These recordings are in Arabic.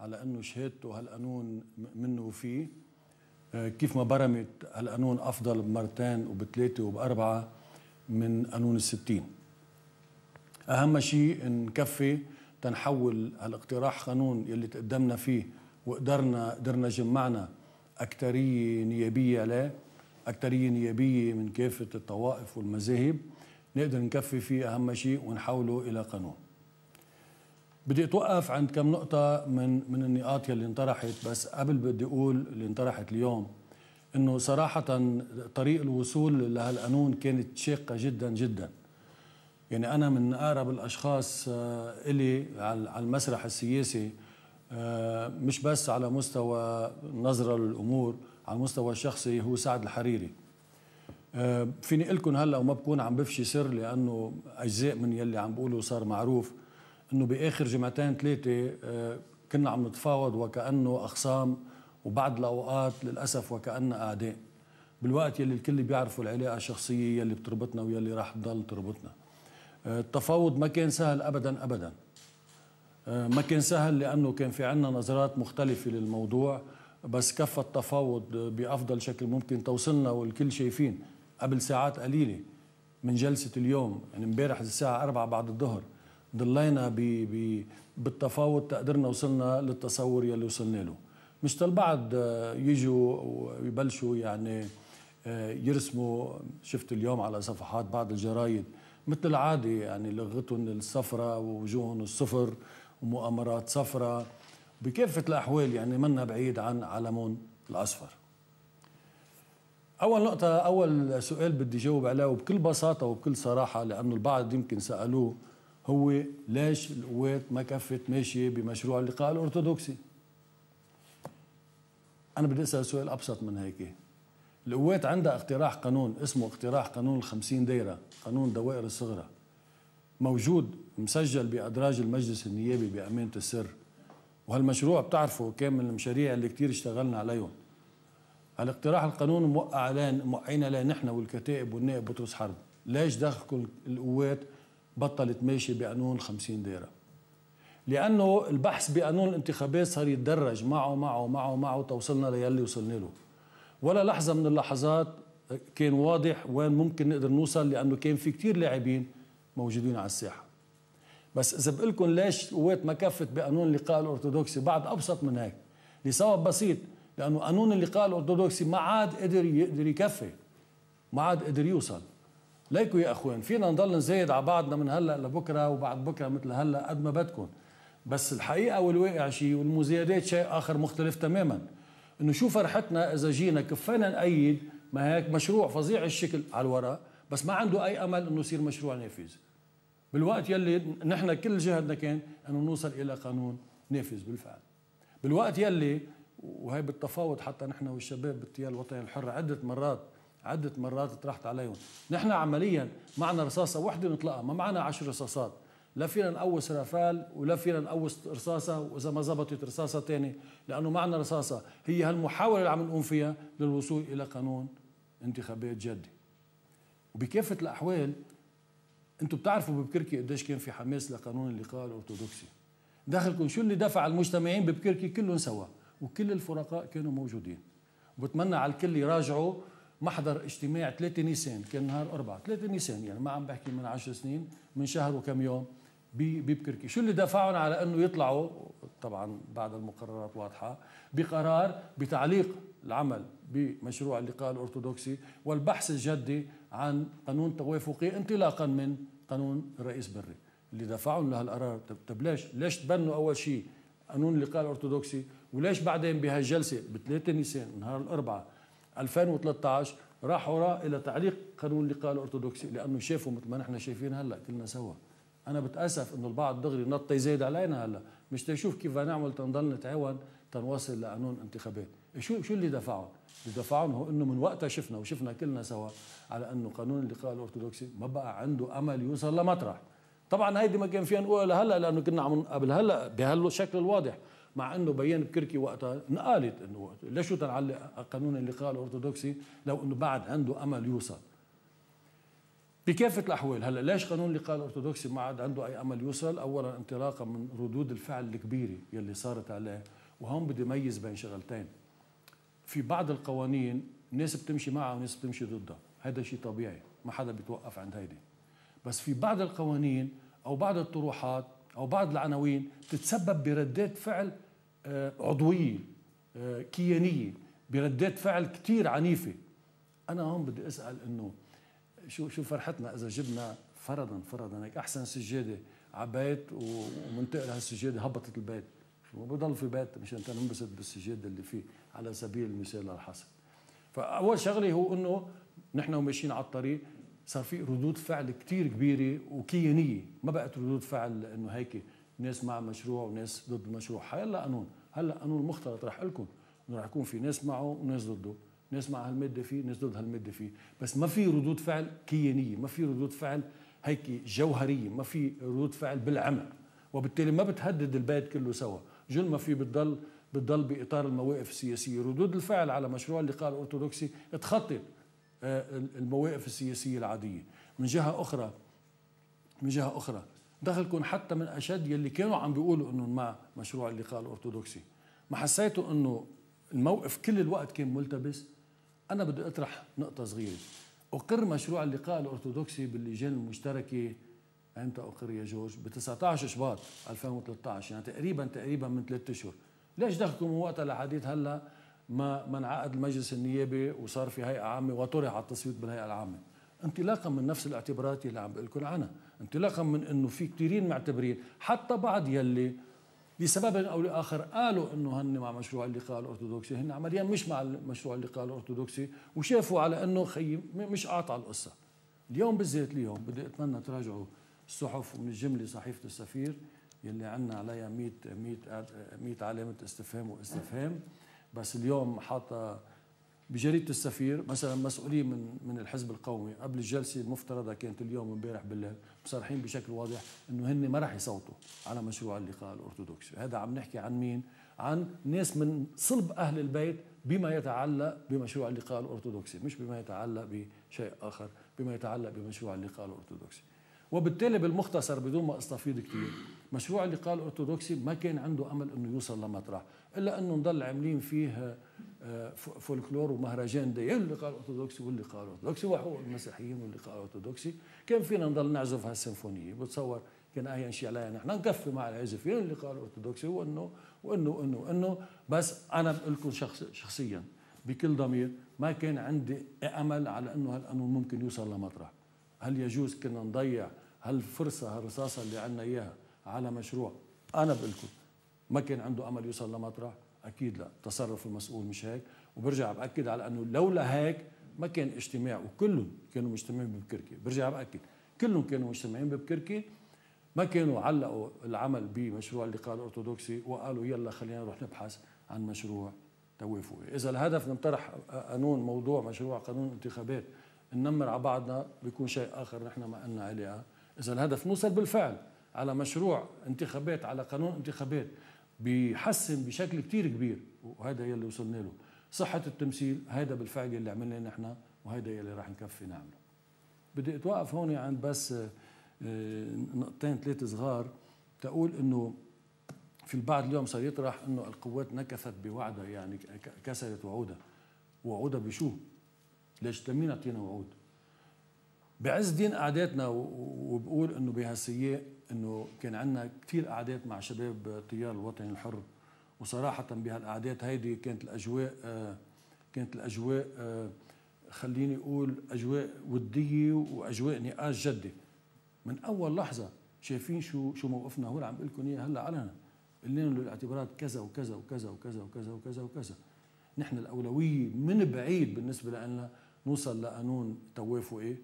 على انه شهادته هالقانون منه وفيه آه، كيف ما برمت هالقانون افضل بمرتين وبثلاثه وباربعه من قانون الستين اهم شيء نكفي تنحول هالاقتراح قانون يلي تقدمنا فيه وقدرنا قدرنا جمعنا اكثريه نيابية عليه اكثريه نيابية من كافة الطوائف والمذاهب نقدر نكفي فيه أهم شيء ونحوله إلى قانون بدي اتوقف عند كم نقطه من من النقاط يلي انطرحت بس قبل بدي اقول اللي انطرحت اليوم انه صراحه طريق الوصول لهالقانون كانت شاقه جدا جدا يعني انا من اقرب الاشخاص آه، الي على المسرح السياسي آه، مش بس على مستوى نظره للامور على المستوى الشخصي هو سعد الحريري آه، فيني لكم هلا وما بكون عم بفشي سر لانه اجزاء من يلي عم بقوله صار معروف انه باخر جمعتين ثلاثه آه، كنا عم نتفاوض وكانه اخصام وبعد الاوقات للاسف وكاننا اعداء بالوقت يلي الكل بيعرفوا العلاقه الشخصيه يلي بتربطنا ويلي راح تضل تربطنا آه، التفاوض ما كان سهل ابدا ابدا آه، ما كان سهل لانه كان في عنا نظرات مختلفه للموضوع بس كفى التفاوض بافضل شكل ممكن توصلنا والكل شايفين قبل ساعات قليله من جلسه اليوم يعني امبارح الساعه 4 بعد الظهر ضلينا ب... ب... بالتفاوض تقدرنا وصلنا للتصور يلي وصلنا له مش تالبعض آه، يجوا ويبلشوا يعني آه، يرسموا شفت اليوم على صفحات بعض الجرايد مثل العادة يعني لغتهم الصفراء ووجوههم الصفر ومؤامرات صفراء بكافة الأحوال يعني منا بعيد عن علمهم الأصفر أول نقطة أول سؤال بدي جاوب عليه وبكل بساطة وبكل صراحة لأنه البعض يمكن سألوه هو ليش القوات ما كفت ماشيه بمشروع اللقاء الارثوذكسي انا بدي اسال سؤال ابسط من هيك القوات عندها اقتراح قانون اسمه اقتراح قانون الخمسين دايره قانون الدوائر الصغرى موجود مسجل بادراج المجلس النيابي بامانه السر وهالمشروع بتعرفوا كان من المشاريع اللي كثير اشتغلنا عليهم هالاقتراح القانون موقع عليه نحن والكتائب والنائب بطرس حرب ليش دخلكم القوات بطلت ماشي بقانون 50 ديره لانه البحث بقانون الانتخابات صار يتدرج معه معه معه معه توصلنا ليلي وصلنا له ولا لحظه من اللحظات كان واضح وين ممكن نقدر نوصل لانه كان في كثير لاعبين موجودين على الساحه بس اذا بقول لكم ليش القوات ما كفت بقانون اللقاء الارثوذكسي بعد ابسط من هيك لسبب بسيط لانه قانون اللقاء الارثوذكسي ما عاد قدر يقدر يكفي ما عاد قدر يوصل ليكوا يا اخوان فينا نضل نزايد على بعضنا من هلا لبكره وبعد بكره مثل هلا قد ما بدكم بس الحقيقه والواقع شيء والمزايدات شيء اخر مختلف تماما انه شو فرحتنا اذا جينا كفينا نأيد ما هيك مشروع فظيع الشكل على الورق بس ما عنده اي امل انه يصير مشروع نافذ بالوقت يلي نحن كل جهدنا كان انه نوصل الى قانون نافذ بالفعل بالوقت يلي وهي بالتفاوض حتى نحن والشباب بالتيار الوطني الحر عده مرات عدة مرات طرحت عليهم نحن عمليا معنا رصاصة وحدة نطلقها ما معنا عشر رصاصات لا فينا نقوس رافال ولا فينا نقوس رصاصة وإذا ما زبطت رصاصة تانية لأنه معنا رصاصة هي هالمحاولة اللي عم نقوم فيها للوصول إلى قانون انتخابات جدي وبكافة الأحوال أنتم بتعرفوا ببكركي قديش كان في حماس لقانون اللقاء الأرثوذكسي داخلكم شو اللي دفع المجتمعين ببكركي كلهم سوا وكل الفرقاء كانوا موجودين وبتمنى على الكل يراجعوا محضر اجتماع 3 نيسان كان نهار أربعة 3 نيسان يعني ما عم بحكي من 10 سنين من شهر وكم يوم ببكركي شو اللي دفعهم على أنه يطلعوا طبعا بعد المقررات واضحة بقرار بتعليق العمل بمشروع اللقاء الأرثوذكسي والبحث الجدي عن قانون توافقي انطلاقا من قانون الرئيس بري اللي دفعهم لهالقرار طب, ليش ليش تبنوا أول شيء قانون اللقاء الأرثوذكسي وليش بعدين بهالجلسة ب 3 نيسان نهار الاربعاء 2013 راح وراء الى تعليق قانون اللقاء الارثوذكسي لانه شافوا مثل ما نحن شايفين هلا كلنا سوا انا بتاسف انه البعض دغري نط زايد علينا هلا مش تشوف كيف نعمل تنضل نتعاون تنوصل لقانون انتخابات شو شو اللي دفعهم اللي دفعهم هو انه من وقتها شفنا وشفنا كلنا سوا على انه قانون اللقاء الارثوذكسي ما بقى عنده امل يوصل لمطرح طبعا هيدي ما كان فيها نقولها لهلا لانه كنا عم قبل هلا بهالشكل الواضح مع انه بيان بكركي وقتها انقالت انه ليش تنعلق قانون اللقاء الارثوذكسي لو انه بعد عنده امل يوصل بكافة الأحوال هلا ليش قانون اللقاء الأرثوذكسي ما عاد عنده أي أمل يوصل أولا انطلاقا من ردود الفعل الكبيرة يلي صارت عليه وهون بدي ميز بين شغلتين في بعض القوانين ناس بتمشي معها وناس بتمشي ضدها هذا شيء طبيعي ما حدا بيتوقف عند هيدي بس في بعض القوانين أو بعض الطروحات أو بعض العناوين تتسبب بردات فعل آه، عضوية آه، كيانية بردات فعل كثير عنيفة أنا هون بدي أسأل إنه شو شو فرحتنا إذا جبنا فرضا فرضا هيك أحسن سجادة على بيت ومنتقل هالسجادة هبطت البيت وبضل في بيت مشان تنبسط بالسجاده اللي فيه على سبيل المثال للحصر فاول شغله هو انه نحن ماشيين على الطريق صار في ردود فعل كثير كبيره وكيانيه ما بقت ردود فعل انه هيك ناس مع مشروع وناس ضد المشروع هلا قانون هلا قانون مختلط رح لكم انه رح يكون في ناس معه وناس ضده ناس مع هالماده فيه ناس ضد هالماده فيه بس ما في ردود فعل كيانيه ما في ردود فعل هيك جوهريه ما في ردود فعل بالعمق، وبالتالي ما بتهدد البيت كله سوا جل ما في بتضل بتضل باطار المواقف السياسيه ردود الفعل على مشروع اللقاء الارثوذكسي اتخطت آه، المواقف السياسيه العاديه من جهه اخرى من جهه اخرى دخلكم حتى من اشد يلي كانوا عم بيقولوا انهم مع مشروع اللقاء الارثوذكسي ما حسيتوا انه الموقف كل الوقت كان ملتبس انا بدي اطرح نقطه صغيره اقر مشروع اللقاء الارثوذكسي باللجان المشتركه امتى اقر يا جورج ب 19 شباط 2013 يعني تقريبا تقريبا من ثلاث اشهر ليش دخلكم وقتها لحديث هلا ما ما انعقد المجلس النيابي وصار في هيئه عامه وطرح على التصويت بالهيئه العامه انطلاقا من نفس الاعتبارات اللي عم بقول لكم عنها انطلاقا من انه في كثيرين معتبرين حتى بعض يلي لسبب او لاخر قالوا انه هن مع مشروع اللقاء الارثوذكسي هن عمليا مش مع مشروع اللقاء الارثوذكسي وشافوا على انه خي مش قاطع القصه اليوم بالذات اليوم بدي اتمنى تراجعوا الصحف ومن الجمله صحيفه السفير يلي عندنا عليها 100 100 100 علامه استفهام واستفهام بس اليوم حاطه بجريده السفير مثلا مسؤولين من من الحزب القومي قبل الجلسه المفترضه كانت اليوم امبارح بالليل مصرحين بشكل واضح انه هن ما راح يصوتوا على مشروع اللقاء الارثوذكسي، هذا عم نحكي عن مين؟ عن ناس من صلب اهل البيت بما يتعلق بمشروع اللقاء الارثوذكسي، مش بما يتعلق بشيء اخر، بما يتعلق بمشروع اللقاء الارثوذكسي. وبالتالي بالمختصر بدون ما استفيض كثير، مشروع اللقاء الارثوذكسي ما كان عنده امل انه يوصل لمطرح، الا انه نضل عاملين فيه آه، فولكلور ومهرجان دي اللي قال اورثودوكسي واللي قال اورثودوكسي وحقوق المسيحيين واللي قال اورثودوكسي كان فينا نضل نعزف هالسيمفونيه بتصور كان اي شيء عليها نحن نكفي مع العازفين يعني اللي قال اورثودوكسي وانه وانه وانه وانه بس انا بقول لكم شخص شخصيا بكل ضمير ما كان عندي امل على انه هالقانون ممكن يوصل لمطرح هل يجوز كنا نضيع هالفرصه هالرصاصه اللي عندنا اياها على مشروع انا بقول لكم ما كان عنده امل يوصل لمطرح اكيد لا تصرف المسؤول مش هيك وبرجع باكد على انه لولا هيك ما كان اجتماع وكلهم كانوا مجتمعين ببكركي برجع باكد كلهم كانوا مجتمعين ببكركي ما كانوا علقوا العمل بمشروع اللقاء الارثوذكسي وقالوا يلا خلينا نروح نبحث عن مشروع توافقي اذا الهدف نطرح قانون موضوع مشروع قانون انتخابات ننمر على بعضنا بيكون شيء اخر نحن ما قلنا علاقه اذا الهدف نوصل بالفعل على مشروع انتخابات على قانون انتخابات بيحسن بشكل كتير كبير وهذا يلي وصلنا له صحة التمثيل هذا بالفعل اللي عملناه نحن وهذا يلي راح نكفي نعمله بدي اتوقف هون عند يعني بس آه، نقطتين ثلاثة صغار تقول انه في البعض اليوم صار يطرح انه القوات نكثت بوعدها يعني كسرت وعودها وعودها بشو؟ ليش لمين اعطينا وعود؟ بعز دين قعداتنا وبقول انه بهالسياق انه كان عندنا كثير قعدات مع شباب تيار الوطني الحر وصراحه بهالقعدات هيدي كانت الاجواء آه، كانت الاجواء آه، خليني اقول اجواء وديه واجواء نقاش جدي من اول لحظه شايفين شو شو موقفنا هو عم بقول لكم اياه هلا علنا قلنا له الاعتبارات كذا وكذا وكذا وكذا وكذا وكذا وكذا نحن الاولويه من بعيد بالنسبه لنا نوصل لقانون توافقي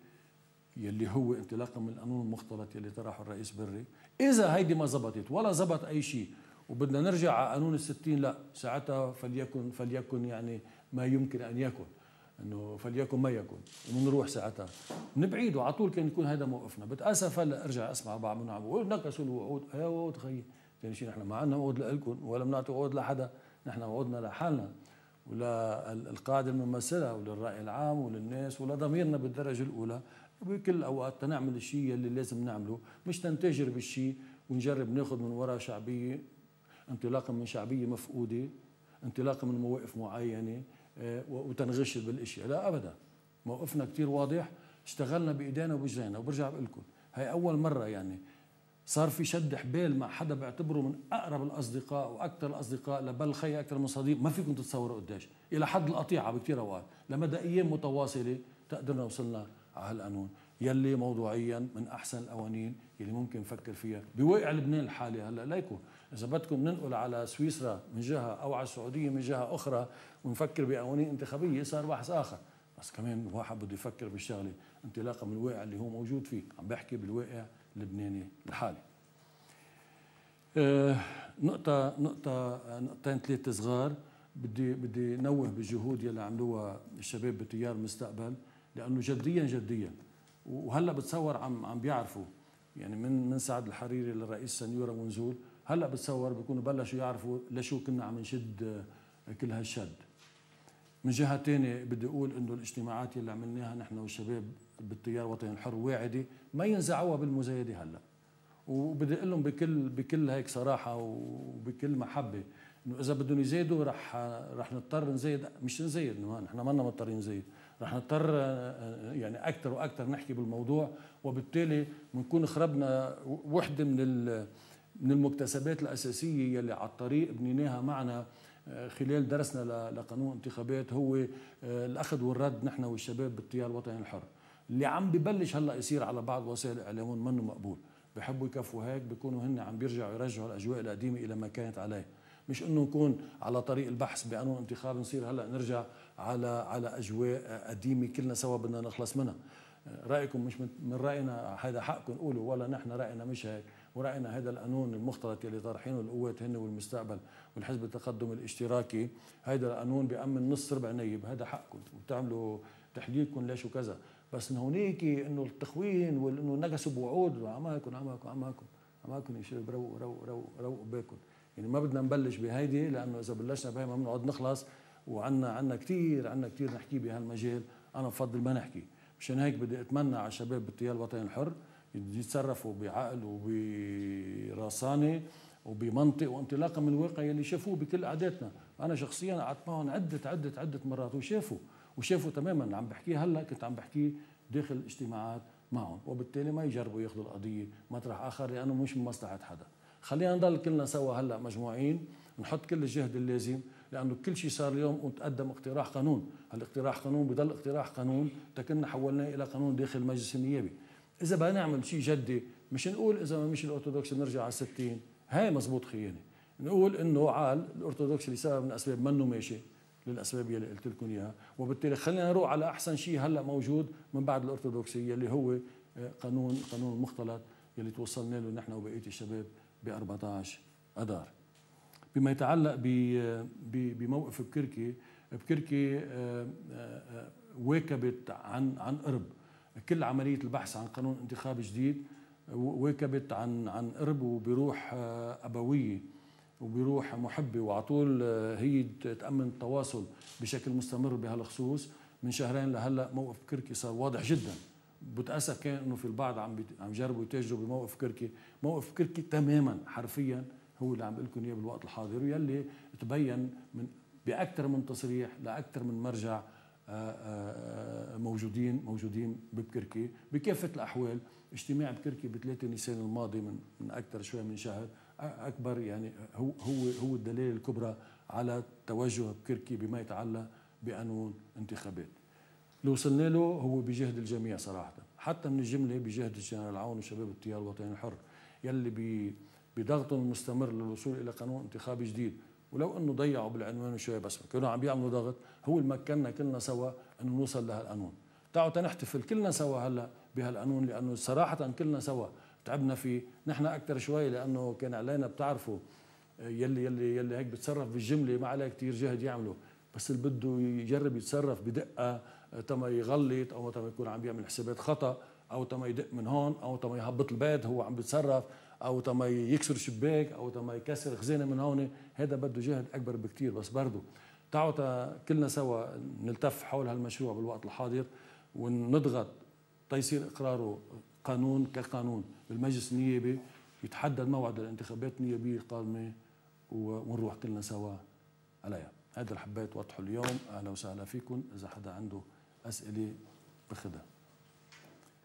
يلي هو انطلاقا من القانون المختلط يلي طرحه الرئيس بري اذا هيدي ما زبطت ولا زبط اي شيء وبدنا نرجع على قانون الستين لا ساعتها فليكن فليكن يعني ما يمكن ان يكن انه فليكن ما يكن وبنروح ساعتها نبعيد وعلى طول كان يكون هذا موقفنا بتاسف هلا ارجع اسمع بعض من عم بقول نكسوا الوعود يا أيوة، وعود خيي ثاني شيء نحن ما عندنا وعود لكم ولا بنعطي وعود لحدا نحن وعودنا لحالنا وللقاده القاعده اللي بنمثلها وللراي العام وللناس ولضميرنا بالدرجه الاولى بكل الاوقات نعمل الشيء اللي لازم نعمله مش تنتجر بالشيء ونجرب ناخذ من وراء شعبيه انطلاقا من شعبيه مفقوده انطلاقا من مواقف معينه آه، وتنغش بالاشياء لا ابدا موقفنا كثير واضح اشتغلنا بايدينا وبرجلينا وبرجع بقول لكم هي اول مره يعني صار في شد حبال مع حدا بعتبره من اقرب الاصدقاء واكثر الاصدقاء لبل خي اكثر من صديق ما فيكم تتصوروا قديش الى حد القطيعه بكثير اوقات لمدى ايام متواصله تقدرنا وصلنا على هالقانون يلي موضوعيا من احسن القوانين يلي ممكن نفكر فيها بواقع لبنان الحالي هلا ليكون اذا بدكم ننقل على سويسرا من جهه او على السعوديه من جهه اخرى ونفكر بقوانين انتخابيه صار بحث اخر بس كمان واحد بده يفكر بالشغله انطلاقا من الواقع اللي هو موجود فيه عم بحكي بالواقع اللبناني الحالي آه نقطة نقطة آه، نقطتين ثلاثة صغار بدي بدي نوه بالجهود يلي عملوها الشباب بتيار المستقبل لانه جديا جديا وهلا بتصور عم عم بيعرفوا يعني من من سعد الحريري للرئيس سنيوره ونزول هلا بتصور بيكونوا بلشوا يعرفوا لشو كنا عم نشد آه، كل هالشد من جهه ثانيه بدي اقول انه الاجتماعات اللي عملناها نحن والشباب بالتيار الوطني الحر واعده ما ينزعوها بالمزايده هلا وبدي اقول لهم بكل بكل هيك صراحه وبكل محبه انه اذا بدهم يزيدوا رح رح نضطر نزيد مش نزيد نحن ما مضطرين نزيد رح نضطر آه، آه، آه، يعني اكثر واكثر نحكي بالموضوع وبالتالي بنكون خربنا وحده من من المكتسبات الاساسيه يلي على الطريق بنيناها معنا خلال درسنا لقانون انتخابات هو الاخذ والرد نحن والشباب بالتيار الوطني الحر اللي عم ببلش هلا يصير على بعض وسائل الاعلام منه مقبول بحبوا يكفوا هيك بيكونوا هن عم بيرجعوا يرجعوا الاجواء القديمه الى ما كانت عليه مش انه نكون على طريق البحث بقانون انتخاب نصير هلا نرجع على على اجواء قديمه كلنا سوا بدنا نخلص منها رايكم مش من راينا هذا حقكم قولوا ولا نحن راينا مش هيك وراينا هذا القانون المختلط اللي طارحينه القوات هن والمستقبل والحزب التقدم الاشتراكي هذا القانون بيامن نص ربع نايب هذا حقكم وبتعملوا تحليلكم ليش وكذا بس انه هونيك انه التخوين وانه نقص بوعود عماكم عماكم عماكم عماكم يا شباب روقوا روقوا روقوا روقوا يعني ما بدنا نبلش بهيدي لانه اذا بلشنا بهي ما بنقعد نخلص وعنا عنا كثير عنا كثير نحكي بهالمجال انا بفضل ما نحكي مشان هيك بدي اتمنى على شباب بالتيار الوطني الحر يتصرفوا بعقل وبرصانه وبمنطق وانطلاقا من الواقع يلي شافوه بكل عاداتنا انا شخصيا قعدت معهم عده عده عده مرات وشافوا وشافوا تماما عم بحكيه هلا كنت عم بحكيه داخل اجتماعات معهم وبالتالي ما يجربوا ياخذوا القضيه مطرح اخر لانه مش من مصلحه حدا خلينا نضل كلنا سوا هلا مجموعين نحط كل الجهد اللازم لانه كل شيء صار اليوم وتقدم اقتراح قانون هالاقتراح قانون بضل اقتراح قانون تكن حولناه الى قانون داخل المجلس النيابي. اذا بدنا نعمل شيء جدي مش نقول اذا ما مش الارثوذكس بنرجع على 60 هاي مزبوط خيانه نقول انه عال الارثوذكس لسبب من الاسباب منه ماشي للاسباب يلي قلت لكم اياها وبالتالي خلينا نروح على احسن شيء هلا موجود من بعد الارثوذكسيه اللي هو آه، قانون قانون المختلط يلي توصلنا له نحن وبقيه الشباب ب 14 اذار فيما يتعلق بموقف بكركي بكركي آه، آه، واكبت عن عن قرب كل عمليه البحث عن قانون انتخاب جديد واكبت عن عن قرب وبروح آه، ابويه وبروح محبه وعلى طول هي تامن التواصل بشكل مستمر بهالخصوص من شهرين لهلا موقف كركي صار واضح جدا بتاسف كان انه في البعض عم عم يجربوا يتاجروا بموقف كركي موقف كركي تماما حرفيا هو اللي عم بقول لكم اياه بالوقت الحاضر ويلي تبين من باكثر من تصريح لاكثر من مرجع آه، آه، موجودين موجودين ببكركي بكافه الاحوال اجتماع بكركي ب 3 نيسان الماضي من من اكثر شوي من شهر اكبر يعني هو هو هو الدلاله الكبرى على توجه بكركي بما يتعلق بقانون انتخابات. اللي وصلنا له هو بجهد الجميع صراحه، حتى من الجمله بجهد الجنرال عون وشباب التيار الوطني الحر يلي بضغطهم المستمر للوصول الى قانون انتخابي جديد ولو انه ضيعوا بالعنوان شوي بس كانوا عم بيعملوا ضغط هو اللي مكننا كلنا سوا انه نوصل لهالقانون تعالوا تنحتفل كلنا سوا هلا بهالقانون لانه صراحه كلنا سوا تعبنا فيه نحن اكثر شوي لانه كان علينا بتعرفوا يلي يلي يلي هيك بتصرف بالجمله ما عليه كثير جهد يعمله بس اللي بده يجرب يتصرف بدقه تما يغلط او تما يكون عم بيعمل حسابات خطا او تما يدق من هون او تما يهبط البيت هو عم بيتصرف او تما يكسر شباك او تما يكسر خزانه من هون هذا بده جهد اكبر بكثير بس برضه تعوا كلنا سوا نلتف حول هالمشروع بالوقت الحاضر ونضغط تيصير اقراره قانون كقانون بالمجلس النيابي يتحدد موعد الانتخابات النيابيه القادمه ونروح كلنا سوا عليها هذا اللي حبيت اوضحه اليوم اهلا وسهلا فيكم اذا حدا عنده اسئله بخدها